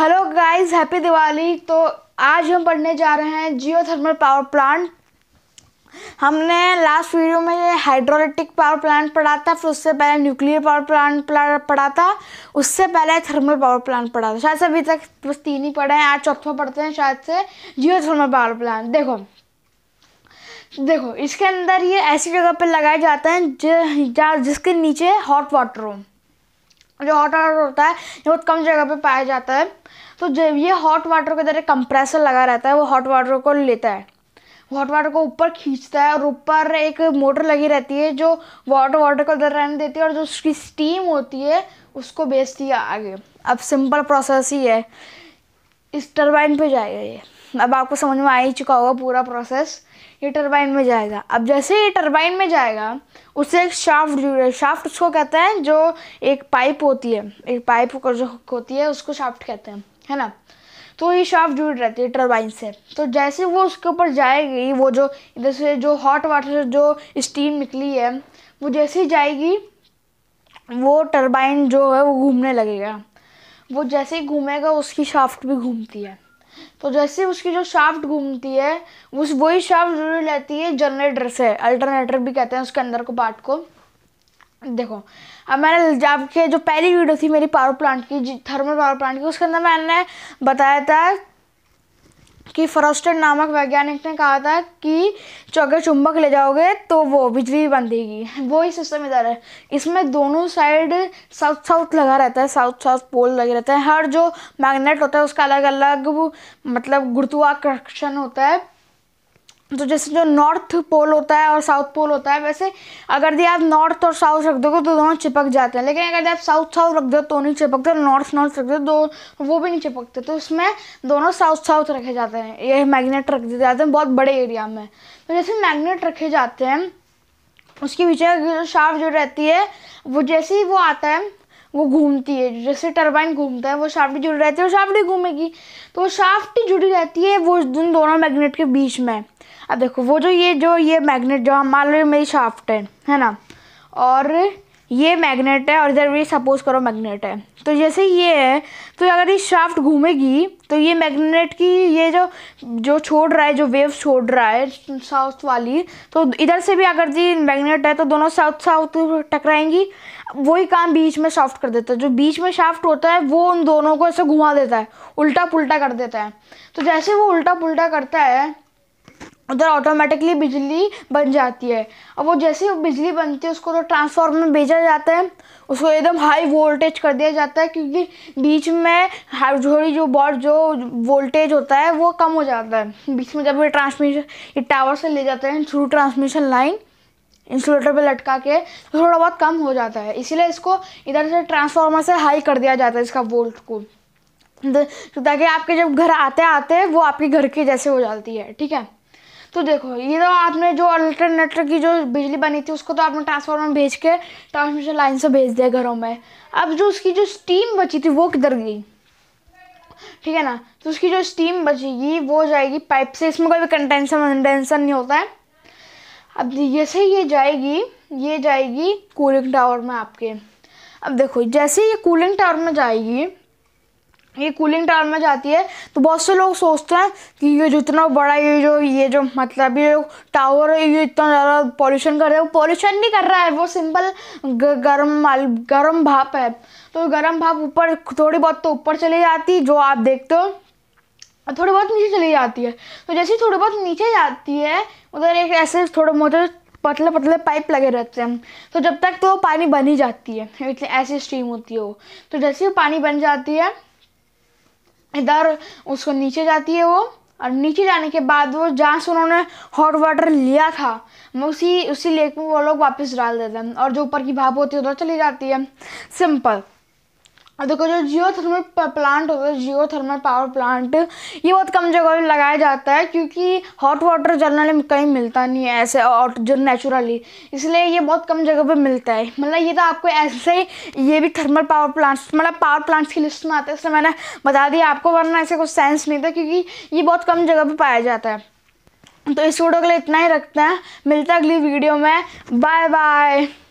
hello guys happy Diwali तो आज हम पढ़ने जा रहे हैं जियो थर्मल पावर प्लांट हमने लास्ट वीडियो में हाइड्रोलिटिक पावर प्लांट पढ़ा था फिर उससे पहले न्यूक्लियर पावर प्लांट पढ़ा था उससे पहले थर्मल पावर प्लांट पढ़ा था शायद से अभी तक बस तीन ही पढ़े हैं आज चौथा पढ़ते हैं शायद से जियो थर्मल पावर प्लांट देखो देखो इसके अंदर ये ऐसी जगह पर लगाए जाते हैं जिसके नीचे हॉट वाटर हो जो हॉट वाटर होता है ये बहुत कम जगह पे पाया जाता है तो जब ये हॉट वाटर के अंदर एक कंप्रेसर लगा रहता है वो हॉट वाटर को लेता है हॉट वाटर को ऊपर खींचता है और ऊपर एक मोटर लगी रहती है जो वाटर वाटर को अंदर रहने देती है और जो उसकी स्टीम होती है उसको बेचती है आगे अब सिंपल प्रोसेस ही है इस टर्बाइन पे जाएगा ये अब आपको समझ में आ ही चुका होगा पूरा प्रोसेस ये टरबाइन में जाएगा अब जैसे ये टरबाइन में जाएगा उससे एक शाफ्ट जुड़े शाफ्ट उसको कहते हैं जो एक पाइप होती है एक पाइप जो होती है उसको शाफ्ट कहते हैं है ना तो ये शाफ्ट जुड़ रहती है टरबाइन से तो जैसे वो उसके ऊपर जाएगी वो जो इधर से जो हॉट वाटर जो स्टीम निकली है वो जैसे ही जाएगी वो टरबाइन जो है वो घूमने लगेगा वो जैसे ही घूमेगा उसकी शाफ्ट भी घूमती है तो जैसे उसकी जो शाफ्ट घूमती है उस वही शाफ्ट जुड़ी रहती है जनरेटर से अल्टरनेटर भी कहते हैं उसके अंदर को पार्ट को देखो अब मैंने के जो पहली वीडियो थी मेरी पावर प्लांट की थर्मल पावर प्लांट की उसके अंदर मैंने बताया था कि फरोस्टर नामक वैज्ञानिक ने कहा था कि जो अगर चुंबक ले जाओगे तो वो बिजली बंधेगी वो ही सिस्टम इधर है इसमें दोनों साइड साउथ साउथ लगा रहता है साउथ साउथ पोल लगे रहते हैं हर जो मैग्नेट होता है उसका अलग अलग मतलब गुरुत्वाकर्षण होता है तो जैसे जो नॉर्थ पोल होता है और साउथ पोल होता है वैसे अगर यदि आप नॉर्थ और साउथ रख दोगे तो दोनों चिपक जाते हैं लेकिन अगर आप साउथ साउथ रख दो तो नहीं चिपकते नॉर्थ नॉर्थ रख दो तो वो भी नहीं चिपकते तो इसमें दोनों साउथ साउथ रखे जाते हैं ये मैग्नेट रख दिए जाते हैं बहुत बड़े एरिया में तो जैसे मैगनेट रखे जाते हैं उसके पीछे शार्फ जो रहती है वो जैसे ही वो आता है वो घूमती है जैसे टरबाइन घूमता है वो शाफ्ट तो जुड़ी रहती है वो शाफ्ट घूमेगी तो वो शाफ्ट जुड़ी रहती है वो उन दोनों मैग्नेट के बीच में अब देखो वो जो ये जो ये मैग्नेट जो मान लो मेरी शाफ्ट है है ना और ये मैग्नेट है और इधर भी सपोज करो मैग्नेट है तो जैसे ये है तो अगर ये शाफ्ट घूमेगी तो ये मैग्नेट की ये जो जो छोड़ रहा है जो वेव छोड़ रहा है साउथ वाली तो इधर से भी अगर जी मैग्नेट है तो दोनों साउथ साउथ टकराएंगी वही काम बीच में शाफ्ट कर देता है जो बीच में शाफ्ट होता है वो उन दोनों को ऐसे घुमा देता है उल्टा पुलटा कर देता है तो जैसे वो उल्टा पुलटा करता है उधर ऑटोमेटिकली बिजली बन जाती है अब वो जैसे ही बिजली बनती है उसको तो ट्रांसफार्मर में भेजा जाता है उसको एकदम हाई वोल्टेज कर दिया जाता है क्योंकि बीच में थोड़ी जो बॉड जो वोल्टेज होता है वो कम हो जाता है बीच में जब ये ट्रांसमिशन ये टावर से ले जाते हैं थ्रू ट्रांसमिशन लाइन इंसुलेटर पे लटका के तो थोड़ा बहुत कम हो जाता है इसीलिए इसको इधर से ट्रांसफार्मर से हाई कर दिया जाता है इसका वोल्ट को तो ताकि आपके जब घर आते आते वो आपके घर के जैसे हो जाती है ठीक है तो देखो ये तो आपने जो अल्टरनेटर की जो बिजली बनी थी उसको तो आपने ट्रांसफार्मर भेज के ट्रांसमिशन तो लाइन से भेज दिया घरों में अब जो उसकी जो स्टीम बची थी वो किधर गई ठीक है ना तो उसकी जो स्टीम बचेगी वो जाएगी पाइप से इसमें कोई भी कंटेंसन वनटेंसन नहीं होता है अब जैसे ये जाएगी ये जाएगी कूलिंग टावर में आपके अब देखो जैसे ये कूलिंग टावर में जाएगी ये कूलिंग टावर में जाती है तो बहुत से लोग सोचते हैं कि ये जो इतना बड़ा ये जो ये जो मतलब ये टावर है ये इतना ज़्यादा पॉल्यूशन कर रहा है वो पॉल्यूशन नहीं कर रहा है वो सिंपल गर्म माल गर्म भाप है तो गर्म भाप ऊपर थोड़ी बहुत तो ऊपर चली जाती जो आप देखते हो थोड़ी बहुत नीचे चली जाती है तो जैसे ही थोड़ी बहुत नीचे जाती है उधर एक ऐसे थोड़े मोटे पतले पतले पाइप लगे रहते हैं तो जब तक तो पानी बन ही जाती है ऐसी स्ट्रीम होती है वो तो जैसे ही पानी बन जाती है इधर उसको नीचे जाती है वो और नीचे जाने के बाद वो जहाँ से उन्होंने हॉट वाटर लिया था उसी उसी लेक में वो लोग वापस डाल देते हैं और जो ऊपर की भाप होती है उधर चली जाती है सिंपल और देखो जो जियो थर्मल प्लांट होता है जियो थर्मल पावर प्लांट ये बहुत कम जगह में लगाया जाता है क्योंकि हॉट वाटर जनरली कहीं मिलता नहीं है ऐसे और जो नेचुरली इसलिए ये बहुत कम जगह पे मिलता है मतलब ये तो आपको ऐसे ही ये भी थर्मल पावर प्लांट्स मतलब पावर प्लांट्स की लिस्ट में आते हैं इसलिए मैंने बता दिया आपको वरना ऐसे कुछ सेंस नहीं था क्योंकि ये बहुत कम जगह पर पाया जाता है तो इस वीडियो के लिए इतना ही रखते हैं मिलता है अगली वीडियो में बाय बाय